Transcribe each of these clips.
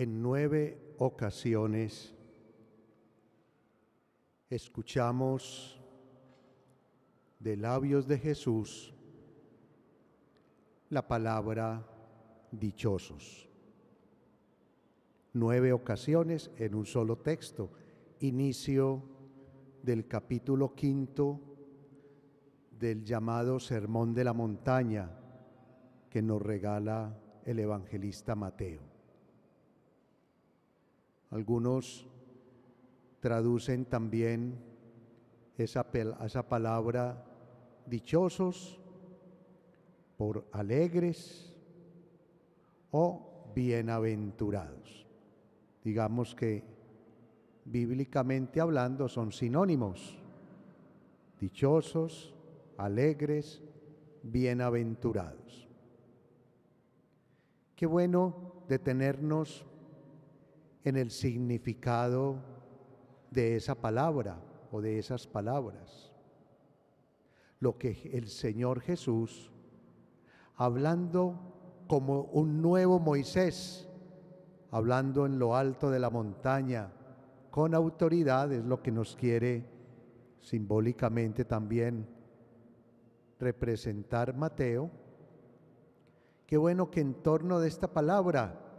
en nueve ocasiones. Escuchamos de labios de Jesús la palabra dichosos. Nueve ocasiones en un solo texto. Inicio del capítulo quinto del llamado Sermón de la Montaña que nos regala el evangelista Mateo. Algunos traducen también esa, esa palabra dichosos por alegres o bienaventurados. Digamos que bíblicamente hablando son sinónimos. Dichosos, alegres, bienaventurados. Qué bueno detenernos en el significado de esa palabra o de esas palabras. Lo que el Señor Jesús, hablando como un nuevo Moisés, hablando en lo alto de la montaña, con autoridad, es lo que nos quiere simbólicamente también representar Mateo. Qué bueno que en torno de esta palabra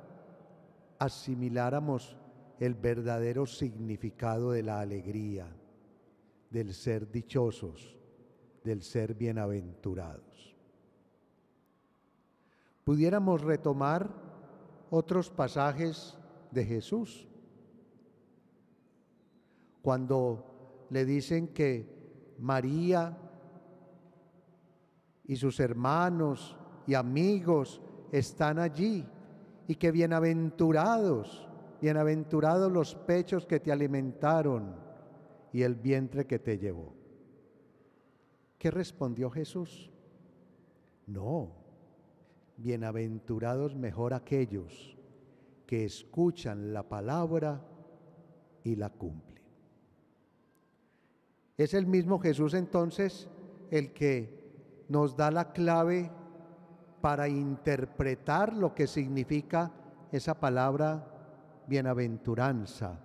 asimiláramos el verdadero significado de la alegría, del ser dichosos, del ser bienaventurados. Pudiéramos retomar otros pasajes de Jesús. Cuando le dicen que María y sus hermanos y amigos están allí y que bienaventurados, bienaventurados los pechos que te alimentaron y el vientre que te llevó. ¿Qué respondió Jesús? No, bienaventurados mejor aquellos que escuchan la palabra y la cumplen. Es el mismo Jesús entonces el que nos da la clave para interpretar lo que significa esa palabra bienaventuranza,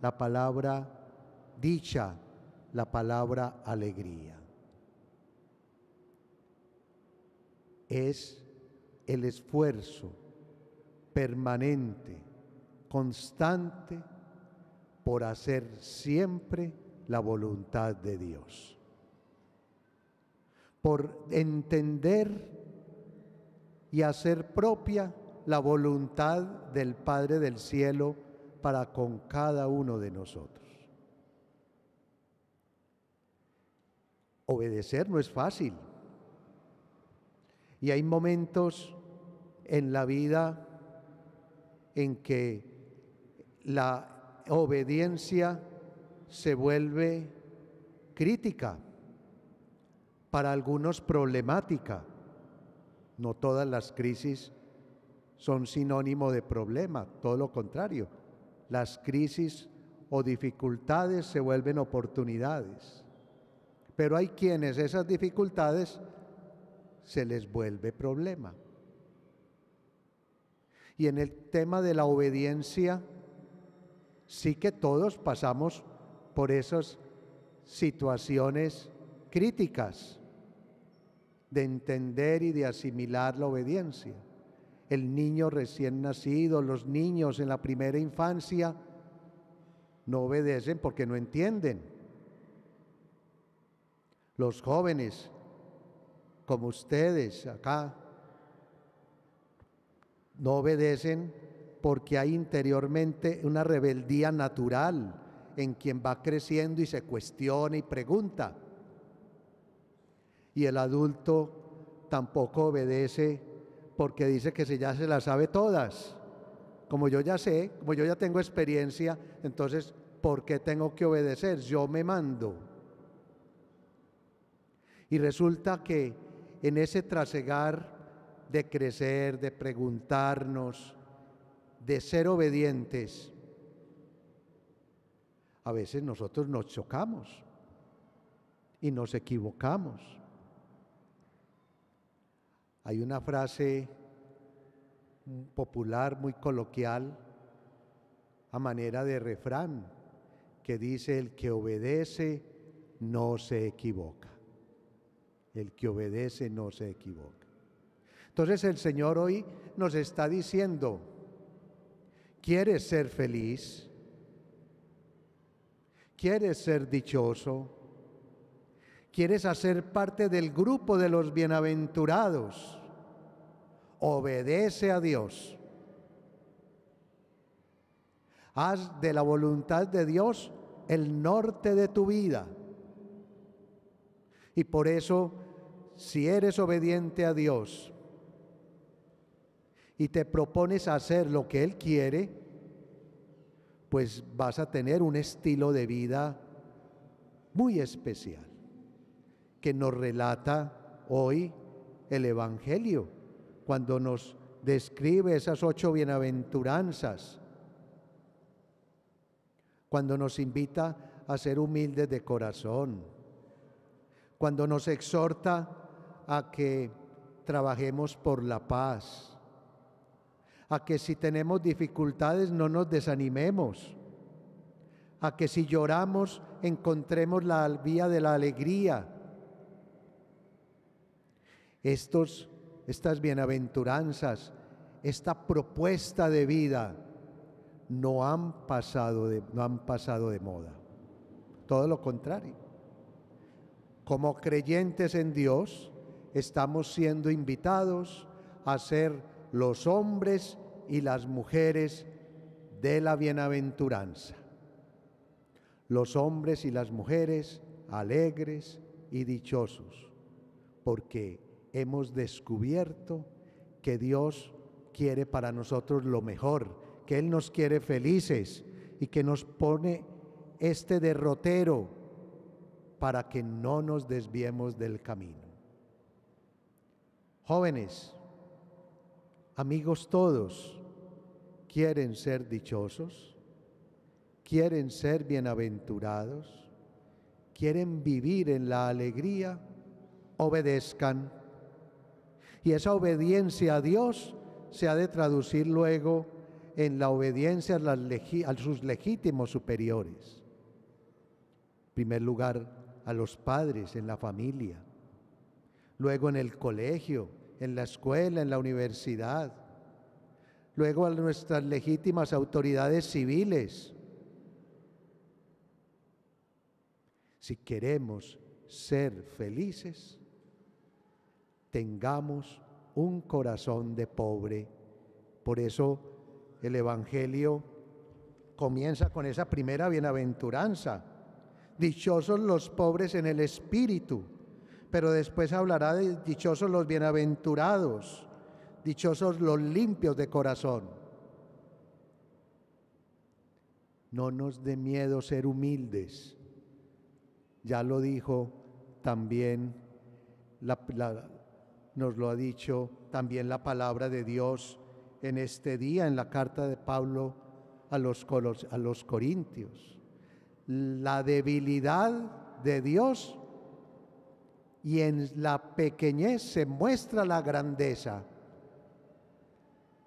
la palabra dicha, la palabra alegría. Es el esfuerzo permanente, constante, por hacer siempre la voluntad de Dios. Por entender y hacer propia la voluntad del Padre del Cielo para con cada uno de nosotros. Obedecer no es fácil. Y hay momentos en la vida en que la obediencia se vuelve crítica, para algunos problemática, no todas las crisis son sinónimo de problema, todo lo contrario. Las crisis o dificultades se vuelven oportunidades. Pero hay quienes esas dificultades se les vuelve problema. Y en el tema de la obediencia, sí que todos pasamos por esas situaciones críticas de entender y de asimilar la obediencia. El niño recién nacido, los niños en la primera infancia, no obedecen porque no entienden. Los jóvenes, como ustedes acá, no obedecen porque hay interiormente una rebeldía natural en quien va creciendo y se cuestiona y pregunta y el adulto tampoco obedece porque dice que si ya se las sabe todas. Como yo ya sé, como yo ya tengo experiencia, entonces, ¿por qué tengo que obedecer? Yo me mando. Y resulta que en ese trasegar de crecer, de preguntarnos, de ser obedientes, a veces nosotros nos chocamos y nos equivocamos. Hay una frase popular, muy coloquial, a manera de refrán, que dice, el que obedece no se equivoca. El que obedece no se equivoca. Entonces el Señor hoy nos está diciendo, ¿quieres ser feliz? ¿Quieres ser dichoso? quieres hacer parte del grupo de los bienaventurados, obedece a Dios. Haz de la voluntad de Dios el norte de tu vida. Y por eso, si eres obediente a Dios y te propones hacer lo que Él quiere, pues vas a tener un estilo de vida muy especial que nos relata hoy el Evangelio, cuando nos describe esas ocho bienaventuranzas, cuando nos invita a ser humildes de corazón, cuando nos exhorta a que trabajemos por la paz, a que si tenemos dificultades no nos desanimemos, a que si lloramos encontremos la vía de la alegría, estos, estas bienaventuranzas, esta propuesta de vida, no han pasado de, no han pasado de moda. Todo lo contrario. Como creyentes en Dios, estamos siendo invitados a ser los hombres y las mujeres de la bienaventuranza. Los hombres y las mujeres alegres y dichosos, porque hemos descubierto que Dios quiere para nosotros lo mejor, que Él nos quiere felices y que nos pone este derrotero para que no nos desviemos del camino. Jóvenes, amigos todos, ¿quieren ser dichosos? ¿Quieren ser bienaventurados? ¿Quieren vivir en la alegría? Obedezcan y esa obediencia a Dios se ha de traducir luego en la obediencia a, sus legítimos superiores. En primer lugar, a los padres en la familia, luego en el colegio, en la escuela, en la universidad, luego a nuestras legítimas autoridades civiles. Si queremos ser felices, tengamos un corazón de pobre. Por eso el Evangelio comienza con esa primera bienaventuranza. Dichosos los pobres en el espíritu, pero después hablará de dichosos los bienaventurados, dichosos los limpios de corazón. No nos dé miedo ser humildes. Ya lo dijo también la, nos lo ha dicho también la palabra de Dios en este día, en la carta de Pablo a los, a los Corintios. La debilidad de Dios y en la pequeñez se muestra la grandeza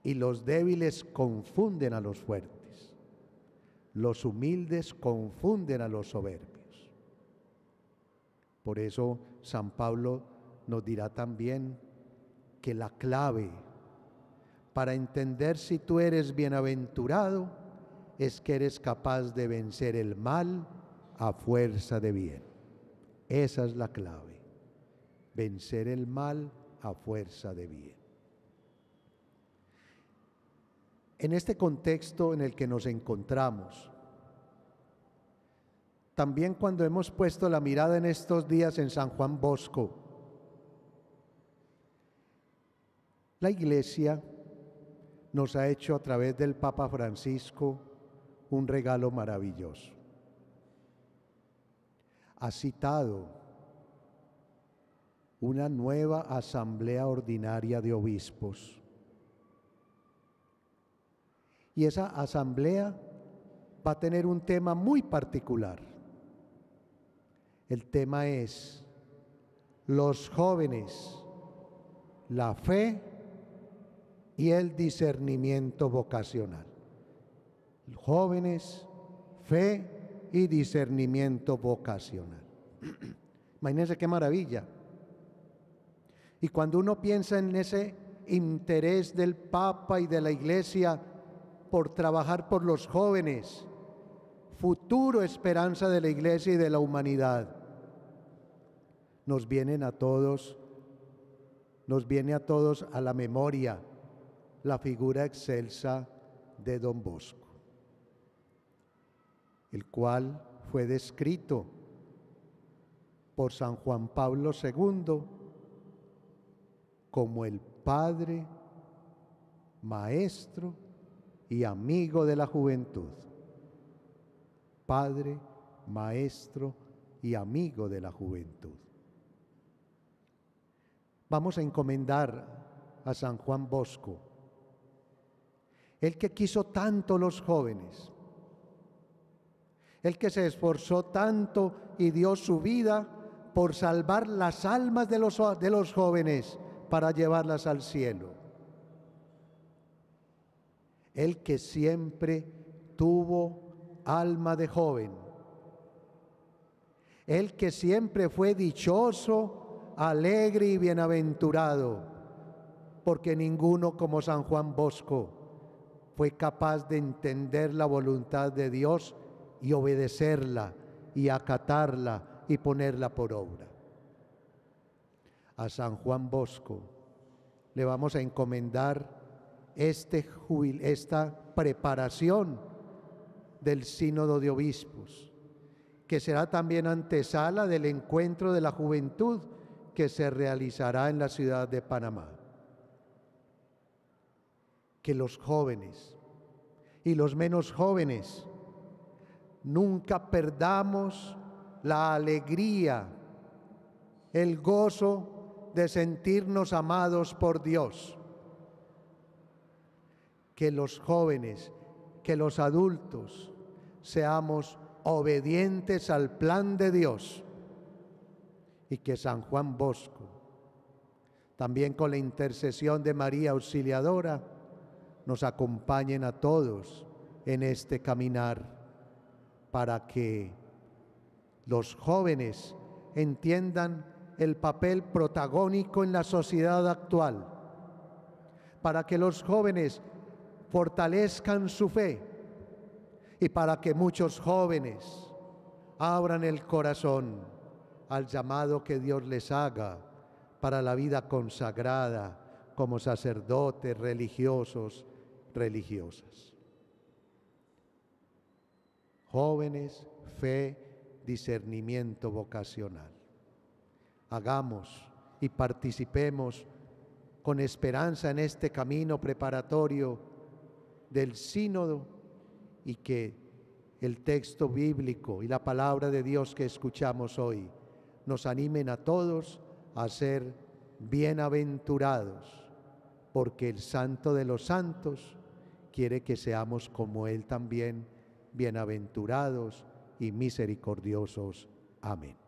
y los débiles confunden a los fuertes. Los humildes confunden a los soberbios. Por eso San Pablo nos dirá también que la clave para entender si tú eres bienaventurado es que eres capaz de vencer el mal a fuerza de bien. Esa es la clave, vencer el mal a fuerza de bien. En este contexto en el que nos encontramos, también cuando hemos puesto la mirada en estos días en San Juan Bosco, La Iglesia nos ha hecho a través del Papa Francisco un regalo maravilloso. Ha citado una nueva asamblea ordinaria de obispos. Y esa asamblea va a tener un tema muy particular. El tema es los jóvenes, la fe y el discernimiento vocacional. Jóvenes, fe y discernimiento vocacional. Imagínense qué maravilla. Y cuando uno piensa en ese interés del Papa y de la Iglesia por trabajar por los jóvenes, futuro esperanza de la Iglesia y de la humanidad, nos vienen a todos, nos viene a todos a la memoria la figura excelsa de don Bosco, el cual fue descrito por San Juan Pablo II como el padre, maestro y amigo de la juventud. Padre, maestro y amigo de la juventud. Vamos a encomendar a San Juan Bosco el que quiso tanto los jóvenes, el que se esforzó tanto y dio su vida por salvar las almas de los, de los jóvenes para llevarlas al cielo, el que siempre tuvo alma de joven, el que siempre fue dichoso, alegre y bienaventurado, porque ninguno como San Juan Bosco fue capaz de entender la voluntad de Dios y obedecerla y acatarla y ponerla por obra. A San Juan Bosco le vamos a encomendar este esta preparación del sínodo de obispos, que será también antesala del encuentro de la juventud que se realizará en la ciudad de Panamá que los jóvenes y los menos jóvenes nunca perdamos la alegría, el gozo de sentirnos amados por Dios. Que los jóvenes, que los adultos seamos obedientes al plan de Dios y que San Juan Bosco, también con la intercesión de María Auxiliadora, nos acompañen a todos en este caminar para que los jóvenes entiendan el papel protagónico en la sociedad actual, para que los jóvenes fortalezcan su fe y para que muchos jóvenes abran el corazón al llamado que Dios les haga para la vida consagrada como sacerdotes religiosos religiosas. Jóvenes, fe, discernimiento vocacional. Hagamos y participemos con esperanza en este camino preparatorio del sínodo y que el texto bíblico y la palabra de Dios que escuchamos hoy nos animen a todos a ser bienaventurados, porque el Santo de los Santos quiere que seamos como Él también, bienaventurados y misericordiosos. Amén.